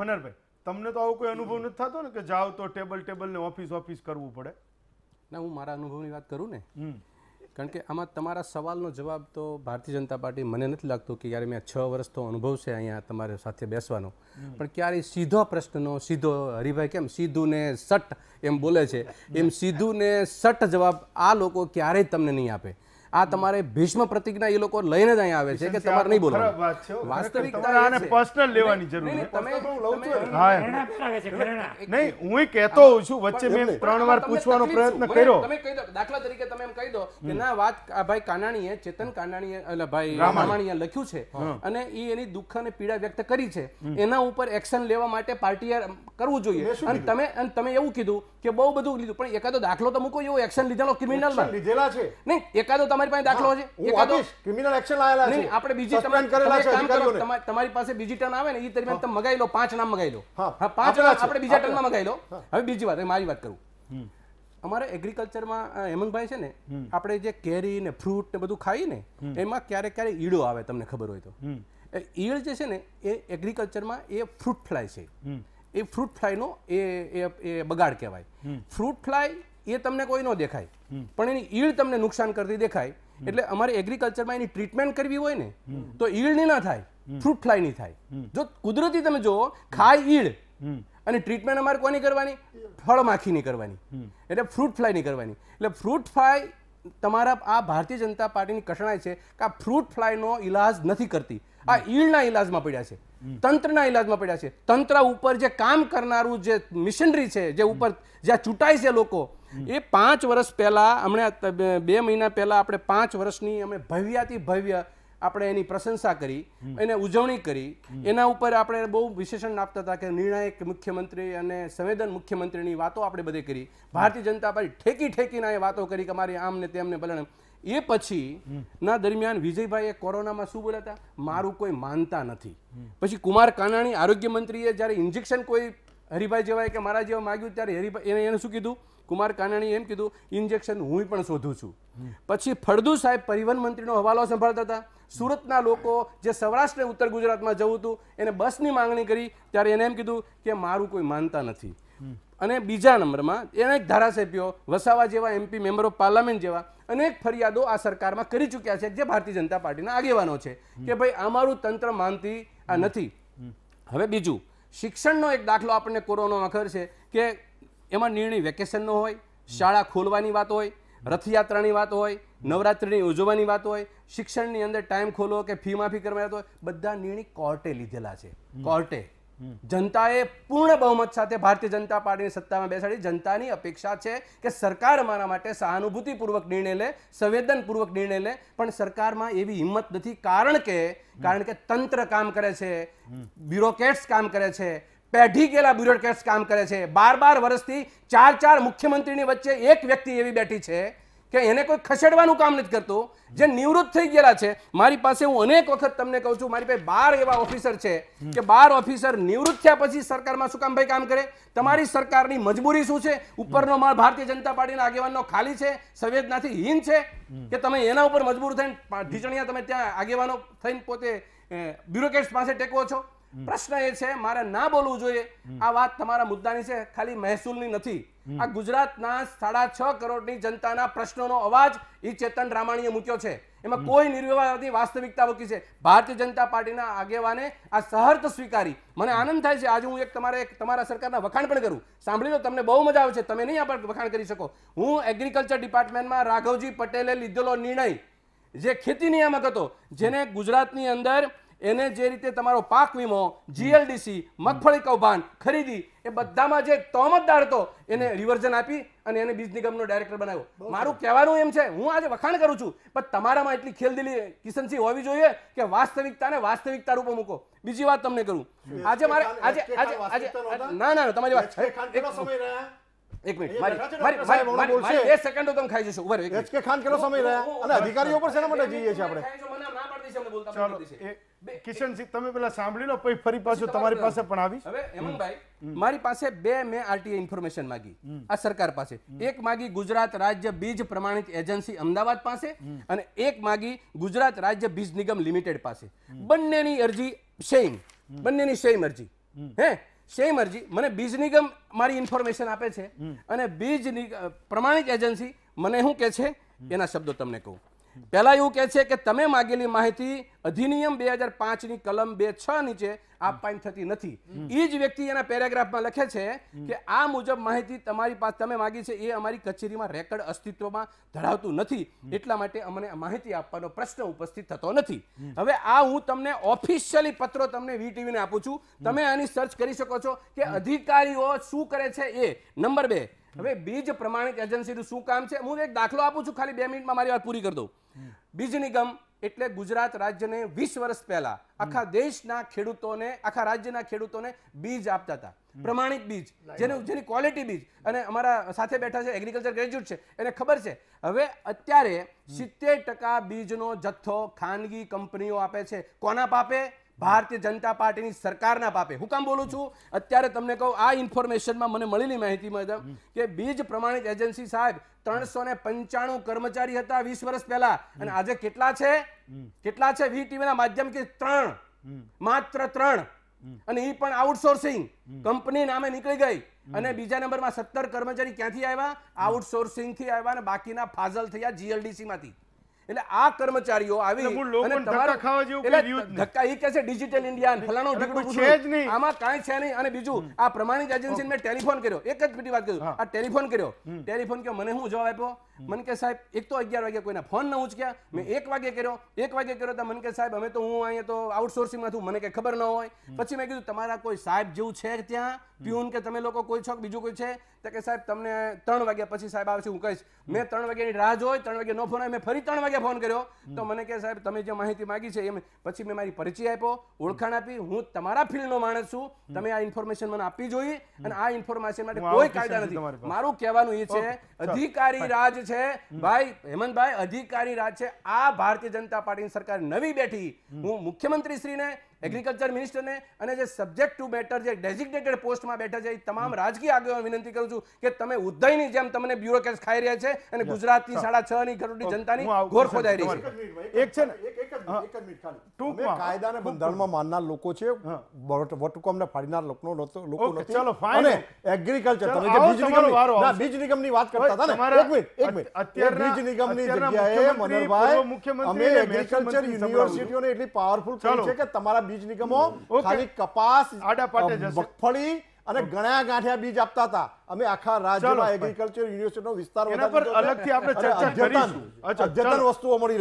મનરભાઈ તમને તો આવો કોઈ અનુભવ નથી થતો ને કે જાઓ તો ટેબલ ટેબલ ને ઓફિસ ઓફિસ કરવું પડે ના હું મારા અનુભવની વાત કરું ને કારણ કે આમાં તમારા સવાલનો જવાબ તો ભારતીય જનતા પાર્ટી મને નથી લાગતો કે યાર મેં છ વર્ષ તો અનુભવ છે અહીંયા તમારે સાથે બેસવાનો પણ ક્યારેય સીધો પ્રશ્નનો સીધો હરિભાઈ કેમ સીધું ને સટ એમ બોલે છે એમ સીધું ને સટ જવાબ આ લોકો ક્યારેય તમને નહીં આપે આ તમારે ભીષ્મ પ્રતિજ્ઞા એ લોકો લઈને જ અહીંયા આવે છે કે તમારે નહીં બોલવાનું વાસ્તવિકતા આને પર્સનલ લેવાની જરૂર છે તમે નહીં હું કહેતો હોઉં છું વચ્ચે મેં ત્રણ વાર પૂછવાનો પ્રયત્ન કર્યો તમે કહી દો દાખલા તરીકે તમે એમ કહી દો કે ના વાત ભાઈ કાનાણીએ ચેતન કાનાણીએ એટલે ભાઈ રામાણીએ લખ્યું છે અને એ એની દુઃખ અને પીડા વ્યક્ત કરી છે એના ઉપર એક્શન લેવા માટે પાર્ટીએ કરવું જોઈએ અને તમે અને તમે એવું કીધું કે બહુ બધું લીધું પણ એકાદો દાખલો તો મૂકો એવો એક્શન લીધેલો ક્રિમિનલ લીધેલા છે નહીં એકાદો તમે તમારી પાસે દાખલો છે ક્રિમિનલ એક્શન લાયેલા છે આપણે બીજી તમારે તમારી પાસે બીજી ટર્ન આવે ને એ દરમિયાન તમે મગાઈ લો પાંચ નામ મગાઈ લો હા પાંચ આપણે બીજા ટર્નમાં મગાઈ લો હવે બીજી વાત મારી વાત કરું અમારે એગ્રીકલ્ચરમાં હેમંતભાઈ છે ને આપણે જે કેરી ને ફ્રૂટ ને બધું ખાઈએ ને એમાં ક્યારેક ક્યારેક ઈડો આવે તમને ખબર હોય તો ઈળ જે છે ને એ એગ્રીકલ્ચરમાં એ ફ્રૂટ ફ્લાય છે એ ફ્રૂટ ફ્લાયનો એ એ બગાડ કહેવાય ફ્રૂટ ફ્લાય એ તમને કોઈ ન દેખાય પણ એની ઈળ તમને નુકસાન કરતી દેખાય એટલે અમારે એગ્રીકલ્ચરમાં એની ટ્રીટમેન્ટ કરવી હોય ને તો ઈળ ઈળની ના થાય ફ્રૂટ ફ્લાયની થાય જો કુદરતી તમે જુઓ ખાય ઈળ અને ટ્રીટમેન્ટ અમારે કોની કરવાની ફળ માખી માખીની કરવાની એટલે ફ્રૂટ ફ્લાય ફ્લાયની કરવાની એટલે ફ્રૂટ ફ્લાય તમારા આ ભારતીય જનતા પાર્ટીની કશણાય છે કે આ ફ્રૂટ ફ્લાયનો ઇલાજ નથી કરતી આ ઈળના ઇલાજમાં પડ્યા છે તંત્રના ઇલાજમાં પડ્યા છે તંત્ર ઉપર જે કામ કરનારું જે મિશનરી છે જે ઉપર જ્યાં ચૂંટાય છે લોકો એ પાંચ વર્ષ પહેલાં હમણાં બે મહિના પહેલાં આપણે પાંચ વર્ષની અમે ભવ્યાથી ભવ્ય આપણે એની પ્રશંસા કરી એને ઉજવણી કરી એના ઉપર આપણે બહુ વિશેષણ આપતા હતા કે નિર્ણાયક મુખ્યમંત્રી અને સંવેદન મુખ્યમંત્રીની વાતો આપણે બધે કરી ભારતીય જનતા પાર્ટી ઠેકી ઠેકીને એ વાતો કરી કે અમારી આમને તેમને ભલે એ પછી ના દરમિયાન વિજયભાઈએ કોરોનામાં શું બોલ્યા હતા મારું કોઈ માનતા નથી પછી કુમાર કાનાણી આરોગ્ય મંત્રીએ જ્યારે ઇન્જેક્શન કોઈ હરિભાઈ જેવાય કે મારા જેવા માગ્યું ત્યારે હરિભાઈ એને એને શું કીધું કુમાર કાનાણીએ એમ કીધું ઇન્જેક્શન હું પણ શોધું છું પછી ફળદુ સાહેબ પરિવહન મંત્રીનો હવાલો સંભાળતા હતા સુરતના લોકો જે સૌરાષ્ટ્ર ઉત્તર ગુજરાતમાં જવું હતું એને બસની માંગણી કરી ત્યારે એને એમ કીધું કે મારું કોઈ માનતા નથી અને બીજા નંબરમાં અનેક ધારાસભ્યો વસાવા જેવા એમપી મેમ્બર ઓફ પાર્લામેન્ટ જેવા અનેક ફરિયાદો આ સરકારમાં કરી ચૂક્યા છે જે ભારતીય જનતા પાર્ટીના આગેવાનો છે કે ભાઈ અમારું તંત્ર માનતી આ નથી હવે બીજું શિક્ષણનો એક દાખલો આપણને કોરોનામાં ખબર છે કે એમાં નિર્ણય વેકેશનનો હોય શાળા ખોલવાની વાત હોય રથયાત્રાની વાત હોય નવરાત્રિની ઉજવવાની વાત હોય શિક્ષણની અંદર ટાઈમ ખોલો કે ફી માફી કરવાની વાત હોય બધા નિર્ણય કોર્ટે લીધેલા છે કોર્ટે જનતાએ પૂર્ણ બહુમત સાથે ભારતીય જનતા પાર્ટીની સત્તામાં બેસાડી જનતાની અપેક્ષા છે કે સરકાર મારા માટે સહાનુભૂતિપૂર્વક નિર્ણય લે સંવેદનપૂર્વક નિર્ણય લે પણ સરકારમાં એવી હિંમત નથી કારણ કે કારણ કે તંત્ર કામ કરે છે બ્યુરોક્રેટ્સ કામ કરે છે પેઢી ગયેલા બ્યુરોક્રેટ્સ કામ કરે છે બાર બાર વર્ષથી ચાર ચાર મુખ્યમંત્રીની વચ્ચે એક વ્યક્તિ એવી બેઠી છે કે એને કોઈ ખસેડવાનું કામ નથી કરતો જે નિવૃત્ત થઈ ગયેલા છે મારી પાસે હું અનેક વખત તમને કહું છું મારી પાસે બાર એવા ઓફિસર છે કે બાર ઓફિસર નિવૃત્ત થયા પછી સરકારમાં શું કામ ભાઈ કામ કરે તમારી સરકારની મજબૂરી શું છે ઉપરનો માળ ભારતીય જનતા પાર્ટીના આગેવાનનો ખાલી છે સંવેદનાથી હીન છે કે તમે એના ઉપર મજબૂર થઈને ઢીચણિયા તમે ત્યાં આગેવાનો થઈને પોતે બ્યુરોક્રેટ્સ પાસે ટેકવો છો પ્રશ્ન એ છે મારે ના બોલવું જોઈએ આ વાત તમારા મુદ્દાની છે ખાલી મહેસૂલની નથી આ ગુજરાતના સાડા છ કરોડની જનતાના પ્રશ્નોનો અવાજ એ ચેતન રામાણીએ મૂક્યો છે એમાં કોઈ નિર્વિવાદની વાસ્તવિકતા મૂકી છે ભારતીય જનતા પાર્ટીના આગેવાને આ સહર્ત સ્વીકારી મને આનંદ થાય છે આજે હું એક તમારે તમારા સરકારના વખાણ પણ કરું સાંભળી લો તમને બહુ મજા આવે છે તમે નહીં આપણે વખાણ કરી શકો હું એગ્રીકલ્ચર ડિપાર્ટમેન્ટમાં રાઘવજી પટેલે લીધેલો નિર્ણય જે ખેતી નિયામક હતો જેને ગુજરાતની અંદર એને જે રીતે તમારો પાક વીમો જીએલડીસી મગફળી કૌભાંડ ખરીદી એ બધામાં જે તોમતદાર હતો એને રિવર્ઝન આપી અને એને બીજ નિગમનો ડાયરેક્ટર બનાવ્યો મારું કહેવાનું એમ છે હું આજે વખાણ કરું છું પણ તમારામાં એટલી ખેલદીલી કિશનસિંહ હોવી જોઈએ કે વાસ્તવિકતાને વાસ્તવિકતા રૂપે મૂકો બીજી વાત તમને કરું આજે મારે આજે આજે આજે ના ના તમારી વાત એક મિનિટ મારી મારી મારી મારી બે સેકન્ડો તમે ખાઈ જશો ઉભા રહો એચકે ખાન કેટલો સમય રહ્યા અને અધિકારીઓ પર શેના માટે જઈએ છીએ આપણે મને ના પાડી છે અમને બોલતા પાડી છે કિશનસિંહ તમે પેલા સાંભળી લો પછી ફરી પાછું તમારી પાસે પણ આવી હવે હેમંતભાઈ મારી પાસે બે મેં આરટીએ ઇન્ફોર્મેશન માંગી આ સરકાર પાસે એક માગી ગુજરાત રાજ્ય બીજ પ્રમાણિત એજન્સી અમદાવાદ પાસે અને એક માગી ગુજરાત રાજ્ય બીજ નિગમ લિમિટેડ પાસે બંનેની અરજી સેમ બંનેની સેમ અરજી હે સેમ અરજી મને બીજ નિગમ મારી ઇન્ફોર્મેશન આપે છે અને બીજ પ્રમાણિત એજન્સી મને શું કે છે એના શબ્દો તમને કહું પહેલાં એવું કહે છે કે તમે માગેલી માહિતી અધિનિયમ બે હજાર પાંચની કલમ બે છ નીચે આપવાની થતી નથી એ જ વ્યક્તિ એના પેરેગ્રાફમાં લખે છે કે આ મુજબ માહિતી તમારી પાસે તમે માગી છે એ અમારી કચેરીમાં રેકર્ડ અસ્તિત્વમાં ધરાવતું નથી એટલા માટે અમને માહિતી આપવાનો પ્રશ્ન ઉપસ્થિત થતો નથી હવે આ હું તમને ઓફિશિયલી પત્રો તમને વીટીવીને આપું છું તમે આની સર્ચ કરી શકો છો કે અધિકારીઓ શું કરે છે એ નંબર બે હવે બીજ પ્રમાણિક એજન્સીનું શું કામ છે હું એક દાખલો આપું છું ખાલી બે મિનિટમાં મારી વાત પૂરી કરી દઉં બીજ નિગમ એટલે ગુજરાત રાજ્યને વીસ વર્ષ પહેલા આખા દેશના ખેડૂતોને આખા રાજ્યના ખેડૂતોને બીજ આપતા હતા પ્રમાણિક બીજ જેને જેની ક્વોલિટી બીજ અને અમારા સાથે બેઠા છે એગ્રીકલ્ચર ગ્રેજ્યુએટ છે એને ખબર છે હવે અત્યારે સિત્તેર ટકા બીજનો જથ્થો ખાનગી કંપનીઓ આપે છે કોના પાપે ભારતીય જનતા પાર્ટીની સરકારના પાપે હું કામ બોલું છું અત્યારે તમને કહું આ ઇન્ફોર્મેશનમાં મને મળેલી માહિતી મેડમ કે બીજ પ્રમાણિત એજન્સી સાહેબ ત્રણસો ને પંચાણું કર્મચારી હતા વીસ વર્ષ પહેલા અને આજે કેટલા છે કેટલા છે વી ટીવીના માધ્યમથી ત્રણ માત્ર ત્રણ અને એ પણ આઉટસોર્સિંગ કંપની નામે નીકળી ગઈ અને બીજા નંબરમાં સત્તર કર્મચારી ક્યાંથી આવ્યા આઉટસોર્સિંગથી આવ્યા અને બાકીના ફાઝલ થયા જીએલડીસી માંથી એટલે આ કર્મચારીઓ આવી અને તમારા ખાવા જેવું ધક્કા એ કહે છે ડિજિટલ ઇન્ડિયા ફલાણો ઢીકડું છે જ નહીં આમાં કાંઈ છે નહીં અને બીજું આ પ્રમાણિત એજન્સીને મેં ટેલિફોન કર્યો એક જ બીજી વાત કરું આ ટેલિફોન કર્યો ટેલિફોન કે મને હું જવાબ આપ્યો મને કે સાહેબ એક તો અગિયાર વાગે કોઈના ફોન ન ઉચક્યા મેં એક વાગે કર્યો એક વાગે કર્યો તો મને કે સાહેબ અમે તો હું અહીંયા તો આઉટસોર્સિંગમાં છું મને કે ખબર ન હોય પછી મેં કીધું તમારા કોઈ સાહેબ જેવું છે ત્યાં પ્યુન કે તમે લોકો કોઈ છોક બીજું કોઈ છે તો કે સાહેબ તમને ત્રણ વાગ્યા પછી સાહેબ આવે છે હું કહીશ મેં ત્રણ વાગ્યાની રાહ જોઈ ત્રણ વાગે નો ફોન આવ્યો મેં ફરી ત્રણ વાગે ફોન કર્યો તો મને કે સાહેબ તમે જે માહિતી માગી છે એમ પછી મેં મારી પરિચય આપ્યો ઓળખાણ આપી હું તમારા ફિલ્ડનો માણસ છું તમે આ ઇન્ફોર્મેશન મને આપી જોઈ અને આ ઇન્ફોર્મેશન માટે કોઈ કાયદા નથી મારું કહેવાનું એ છે અધિકારી રાજ છે ભાઈ હેમંતભાઈ અધિકારી રાજ છે આ ભારતીય જનતા પાર્ટીની સરકાર નવી બેઠી હું મુખ્યમંત્રી એગ્રીકલ્ચર મિનિસ્ટરને અને જે સબ્જેક્ટ ટુ બેટર જે ડેઝિગ્નેટેડ પોસ્ટમાં બેઠા છે એ તમામ રાજકીય આગેવાન વિનંતી કરું છું કે તમે ઉદ્ધયની જેમ તમને બ્યુરોક્રેટ્સ ખાઈ રહ્યા છે અને ગુજરાતની સાડા છ ની કરોડની જનતાની ઘોર ખોદાઈ રહી છે એક છે ને એક જ મિનિટ ખાલી ટૂંકમાં કાયદાને બંધારણમાં માનનાર લોકો છે વટુકમને ફાડીનાર લોકો લોકો નથી ચલો ફાઇન એગ્રીકલ્ચર તમે જે બીજ નિગમ ના બીજ નિગમની વાત કરતા હતા ને એક મિનિટ એક મિનિટ અત્યારના બીજ નિગમની જગ્યાએ મનોહરભાઈ અમે એગ્રીકલ્ચર યુનિવર્સિટીઓને એટલી પાવરફુલ કરી છે કે તમારા બીજ નિગમો ખાલી કપાસ આડા પાટે મગફળી અને ગણ્યા ગાંઠ્યા બીજ આપતા હતા અમે આખા રાજ્યમાં એગ્રીકલ્ચર યુનિવર્સિટીનો વિસ્તાર એના પર અલગથી આપણે ચર્ચા કરીશું અદ્યતન વસ્તુઓ મળી